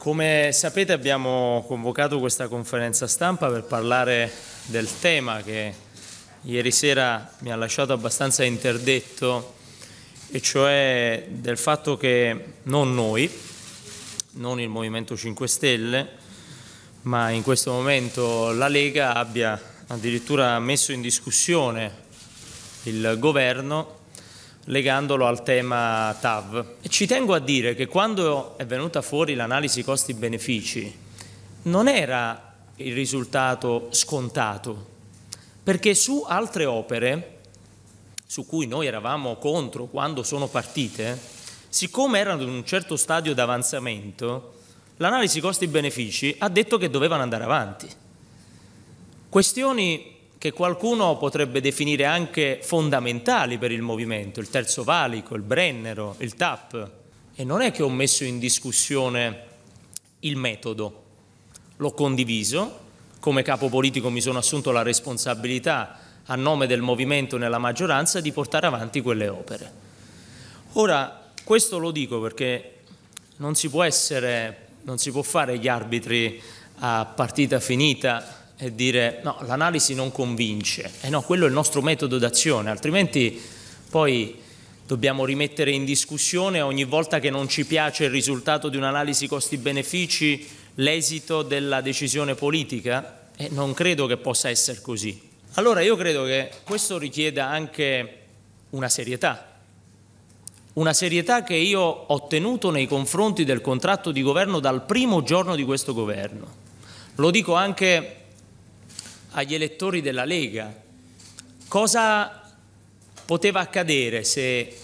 Come sapete abbiamo convocato questa conferenza stampa per parlare del tema che ieri sera mi ha lasciato abbastanza interdetto e cioè del fatto che non noi, non il Movimento 5 Stelle, ma in questo momento la Lega abbia addirittura messo in discussione il governo legandolo al tema TAV. Ci tengo a dire che quando è venuta fuori l'analisi costi-benefici non era il risultato scontato, perché su altre opere, su cui noi eravamo contro quando sono partite, siccome erano in un certo stadio d'avanzamento, l'analisi costi-benefici ha detto che dovevano andare avanti. Questioni che qualcuno potrebbe definire anche fondamentali per il movimento, il Terzo Valico, il Brennero, il TAP. E non è che ho messo in discussione il metodo, l'ho condiviso, come capo politico mi sono assunto la responsabilità a nome del movimento nella maggioranza di portare avanti quelle opere. Ora, questo lo dico perché non si può essere, non si può fare gli arbitri a partita finita e dire no, l'analisi non convince, eh no, quello è il nostro metodo d'azione, altrimenti poi dobbiamo rimettere in discussione ogni volta che non ci piace il risultato di un'analisi costi-benefici l'esito della decisione politica? E eh, non credo che possa essere così. Allora io credo che questo richieda anche una serietà, una serietà che io ho tenuto nei confronti del contratto di governo dal primo giorno di questo governo. Lo dico anche agli elettori della Lega. Cosa poteva accadere se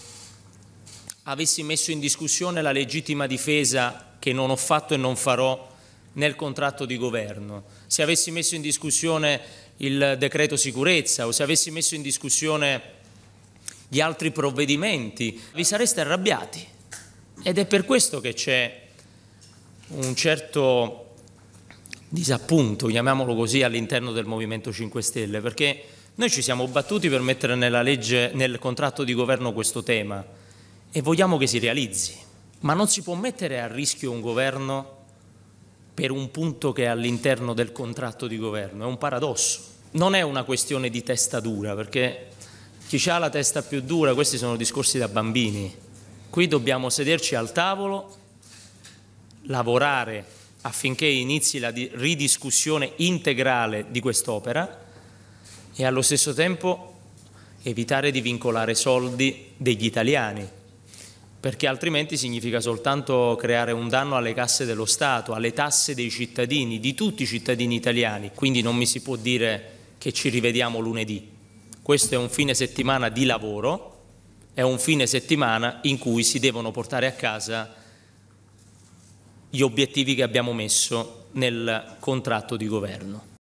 avessi messo in discussione la legittima difesa che non ho fatto e non farò nel contratto di governo, se avessi messo in discussione il decreto sicurezza o se avessi messo in discussione gli altri provvedimenti, vi sareste arrabbiati. Ed è per questo che c'è un certo disappunto, chiamiamolo così, all'interno del Movimento 5 Stelle, perché noi ci siamo battuti per mettere nella legge, nel contratto di governo questo tema e vogliamo che si realizzi, ma non si può mettere a rischio un governo per un punto che è all'interno del contratto di governo, è un paradosso. Non è una questione di testa dura, perché chi ha la testa più dura, questi sono discorsi da bambini. Qui dobbiamo sederci al tavolo, lavorare affinché inizi la ridiscussione integrale di quest'opera e allo stesso tempo evitare di vincolare soldi degli italiani, perché altrimenti significa soltanto creare un danno alle casse dello Stato, alle tasse dei cittadini, di tutti i cittadini italiani, quindi non mi si può dire che ci rivediamo lunedì. Questo è un fine settimana di lavoro, è un fine settimana in cui si devono portare a casa gli obiettivi che abbiamo messo nel contratto di governo.